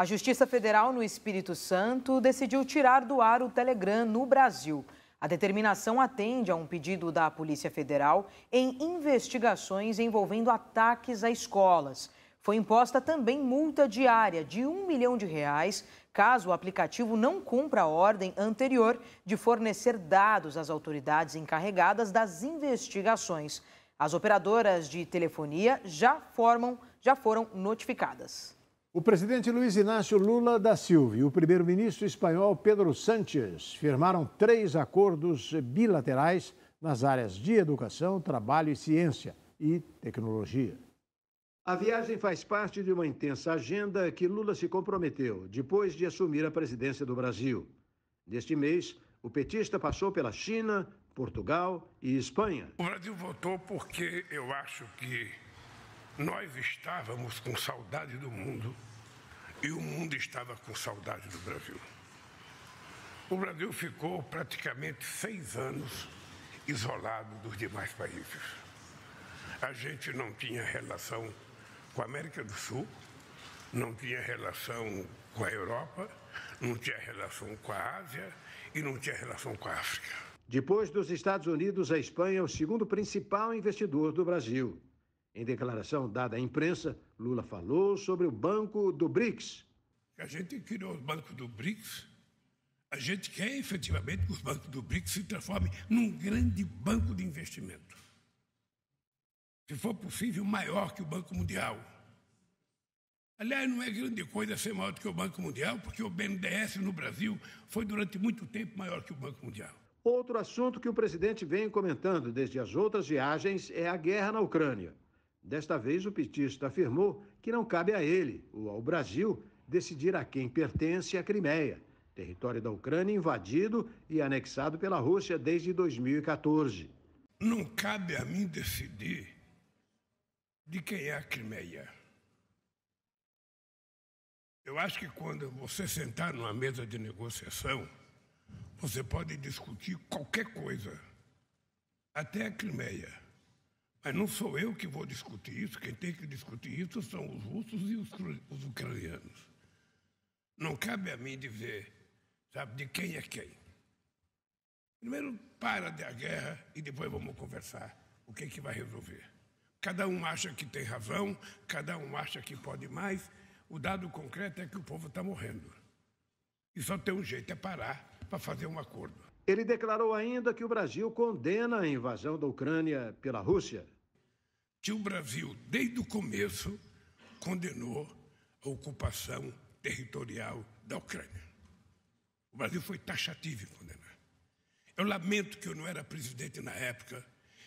A Justiça Federal no Espírito Santo decidiu tirar do ar o Telegram no Brasil. A determinação atende a um pedido da Polícia Federal em investigações envolvendo ataques a escolas. Foi imposta também multa diária de um milhão de reais caso o aplicativo não cumpra a ordem anterior de fornecer dados às autoridades encarregadas das investigações. As operadoras de telefonia já formam, já foram notificadas. O presidente Luiz Inácio Lula da Silva e o primeiro-ministro espanhol Pedro Sánchez firmaram três acordos bilaterais nas áreas de educação, trabalho e ciência e tecnologia. A viagem faz parte de uma intensa agenda que Lula se comprometeu depois de assumir a presidência do Brasil. Neste mês, o petista passou pela China, Portugal e Espanha. O Brasil votou porque eu acho que nós estávamos com saudade do mundo e o mundo estava com saudade do Brasil. O Brasil ficou praticamente seis anos isolado dos demais países. A gente não tinha relação com a América do Sul, não tinha relação com a Europa, não tinha relação com a Ásia e não tinha relação com a África. Depois dos Estados Unidos, a Espanha é o segundo principal investidor do Brasil. Em declaração dada à imprensa, Lula falou sobre o banco do BRICS. A gente criou o banco do BRICS. A gente quer efetivamente que o Banco do BRICS se transforme num grande banco de investimento. Se for possível, maior que o Banco Mundial. Aliás, não é grande coisa ser maior do que o Banco Mundial, porque o BNDES no Brasil foi durante muito tempo maior que o Banco Mundial. Outro assunto que o presidente vem comentando desde as outras viagens é a guerra na Ucrânia. Desta vez, o petista afirmou que não cabe a ele ou ao Brasil decidir a quem pertence a Crimeia, território da Ucrânia invadido e anexado pela Rússia desde 2014. Não cabe a mim decidir de quem é a Crimeia. Eu acho que quando você sentar numa mesa de negociação, você pode discutir qualquer coisa, até a Crimeia. Mas não sou eu que vou discutir isso, quem tem que discutir isso são os russos e os, os ucranianos. Não cabe a mim dizer, sabe, de quem é quem. Primeiro para a guerra e depois vamos conversar o que, é que vai resolver. Cada um acha que tem razão, cada um acha que pode mais. O dado concreto é que o povo está morrendo. E só tem um jeito, é parar para fazer um acordo. Ele declarou ainda que o Brasil condena a invasão da Ucrânia pela Rússia. Que o Brasil, desde o começo, condenou a ocupação territorial da Ucrânia. O Brasil foi taxativo em condenar. Eu lamento que eu não era presidente na época,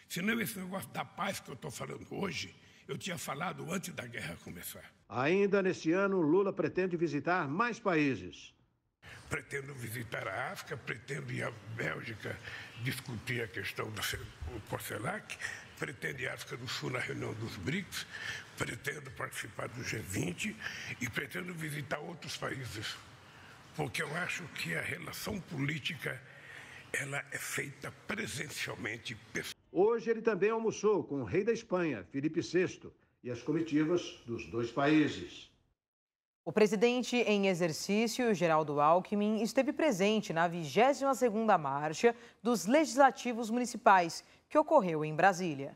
senão esse negócio da paz que eu estou falando hoje, eu tinha falado antes da guerra começar. Ainda neste ano, Lula pretende visitar mais países pretendo visitar a África, pretendo ir à Bélgica discutir a questão do COSELAC, pretendo ir à África do Sul na reunião dos BRICS, pretendo participar do G20 e pretendo visitar outros países, porque eu acho que a relação política ela é feita presencialmente. Hoje ele também almoçou com o rei da Espanha, Felipe VI, e as comitivas dos dois países. O presidente em exercício, Geraldo Alckmin, esteve presente na 22ª Marcha dos Legislativos Municipais, que ocorreu em Brasília.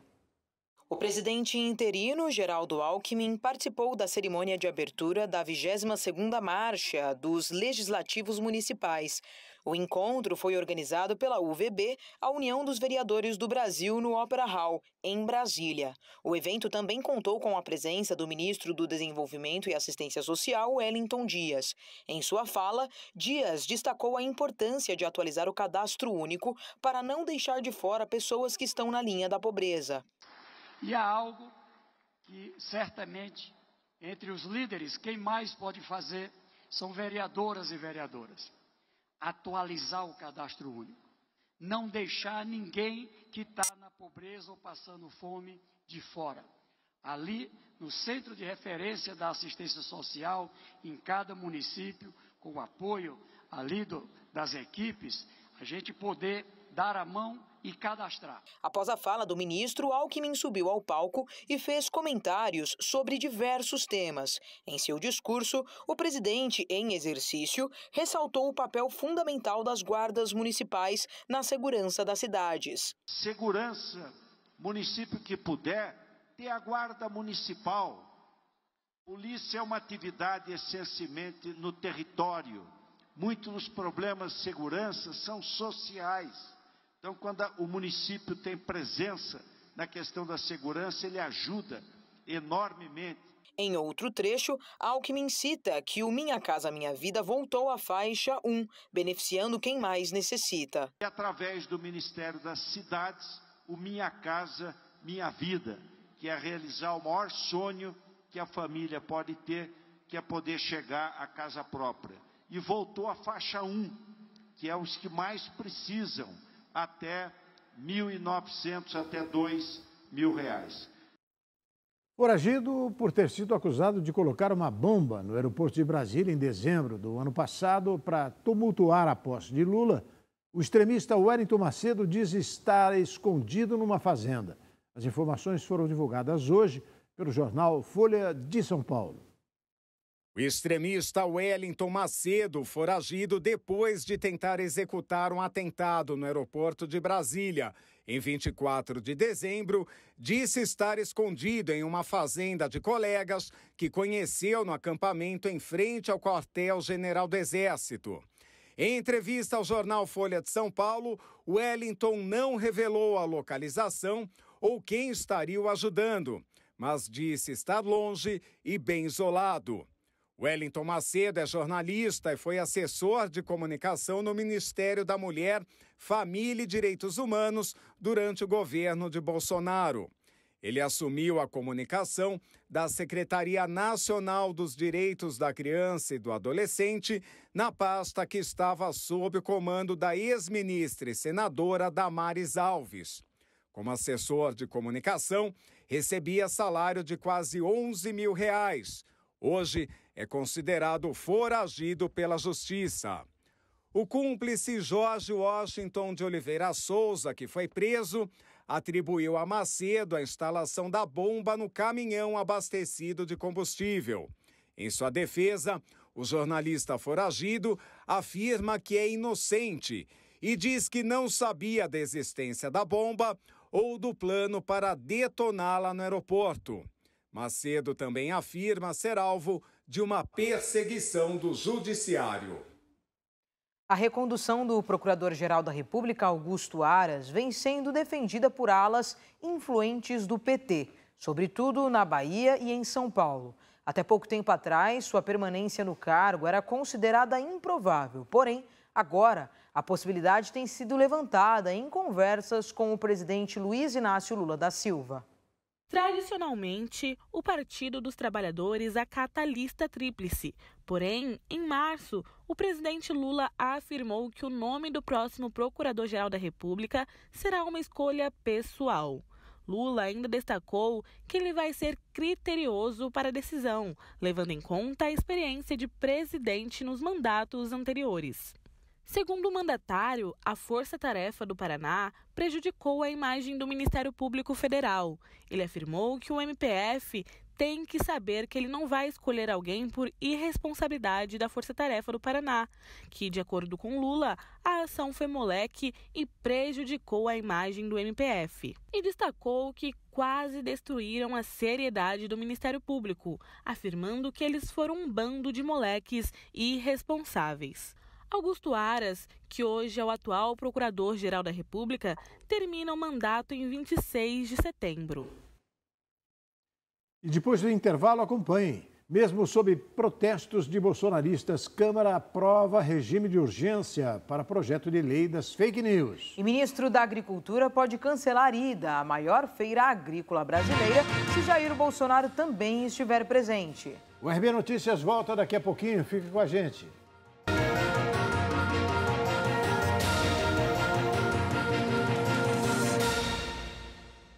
O presidente interino Geraldo Alckmin participou da cerimônia de abertura da 22ª Marcha dos Legislativos Municipais. O encontro foi organizado pela UVB, a União dos Vereadores do Brasil, no Opera Hall, em Brasília. O evento também contou com a presença do ministro do Desenvolvimento e Assistência Social, Wellington Dias. Em sua fala, Dias destacou a importância de atualizar o cadastro único para não deixar de fora pessoas que estão na linha da pobreza. E há algo que certamente entre os líderes, quem mais pode fazer são vereadoras e vereadoras. Atualizar o cadastro único. Não deixar ninguém que está na pobreza ou passando fome de fora. Ali, no centro de referência da assistência social, em cada município, com o apoio ali do, das equipes, a gente poder dar a mão e cadastrar. Após a fala do ministro, Alckmin subiu ao palco e fez comentários sobre diversos temas. Em seu discurso, o presidente, em exercício, ressaltou o papel fundamental das guardas municipais na segurança das cidades. Segurança, município que puder, ter a guarda municipal. Polícia é uma atividade essencialmente no território. Muitos dos problemas de segurança são sociais então, quando o município tem presença na questão da segurança, ele ajuda enormemente. Em outro trecho, Alckmin cita que o Minha Casa Minha Vida voltou à faixa 1, beneficiando quem mais necessita. E através do Ministério das Cidades, o Minha Casa Minha Vida, que é realizar o maior sonho que a família pode ter, que é poder chegar à casa própria. E voltou à faixa 1, que é os que mais precisam até 1.900, até 2 mil reais. Foragido por ter sido acusado de colocar uma bomba no aeroporto de Brasília em dezembro do ano passado para tumultuar a posse de Lula, o extremista Wellington Macedo diz estar escondido numa fazenda. As informações foram divulgadas hoje pelo jornal Folha de São Paulo. O extremista Wellington Macedo, foragido depois de tentar executar um atentado no aeroporto de Brasília, em 24 de dezembro, disse estar escondido em uma fazenda de colegas que conheceu no acampamento em frente ao quartel-general do Exército. Em entrevista ao jornal Folha de São Paulo, Wellington não revelou a localização ou quem estaria o ajudando, mas disse estar longe e bem isolado. Wellington Macedo é jornalista e foi assessor de comunicação no Ministério da Mulher, Família e Direitos Humanos durante o governo de Bolsonaro. Ele assumiu a comunicação da Secretaria Nacional dos Direitos da Criança e do Adolescente, na pasta que estava sob o comando da ex-ministra e senadora Damares Alves. Como assessor de comunicação, recebia salário de quase 11 mil reais Hoje é considerado foragido pela Justiça. O cúmplice Jorge Washington de Oliveira Souza, que foi preso, atribuiu a Macedo a instalação da bomba no caminhão abastecido de combustível. Em sua defesa, o jornalista foragido afirma que é inocente e diz que não sabia da existência da bomba ou do plano para detoná-la no aeroporto. Macedo também afirma ser alvo de uma perseguição do judiciário. A recondução do Procurador-Geral da República, Augusto Aras, vem sendo defendida por alas influentes do PT, sobretudo na Bahia e em São Paulo. Até pouco tempo atrás, sua permanência no cargo era considerada improvável, porém, agora, a possibilidade tem sido levantada em conversas com o presidente Luiz Inácio Lula da Silva. Tradicionalmente, o Partido dos Trabalhadores acata a lista tríplice. Porém, em março, o presidente Lula afirmou que o nome do próximo Procurador-Geral da República será uma escolha pessoal. Lula ainda destacou que ele vai ser criterioso para a decisão, levando em conta a experiência de presidente nos mandatos anteriores. Segundo o mandatário, a força-tarefa do Paraná prejudicou a imagem do Ministério Público Federal. Ele afirmou que o MPF tem que saber que ele não vai escolher alguém por irresponsabilidade da Força Tarefa do Paraná, que, de acordo com Lula, a ação foi moleque e prejudicou a imagem do MPF. E destacou que quase destruíram a seriedade do Ministério Público, afirmando que eles foram um bando de moleques irresponsáveis. Augusto Aras, que hoje é o atual Procurador-Geral da República, termina o mandato em 26 de setembro. E depois do intervalo, acompanhe. Mesmo sob protestos de bolsonaristas, Câmara aprova regime de urgência para projeto de lei das fake news. E ministro da Agricultura pode cancelar ida à maior feira agrícola brasileira se Jair Bolsonaro também estiver presente. O RB Notícias volta daqui a pouquinho. Fique com a gente.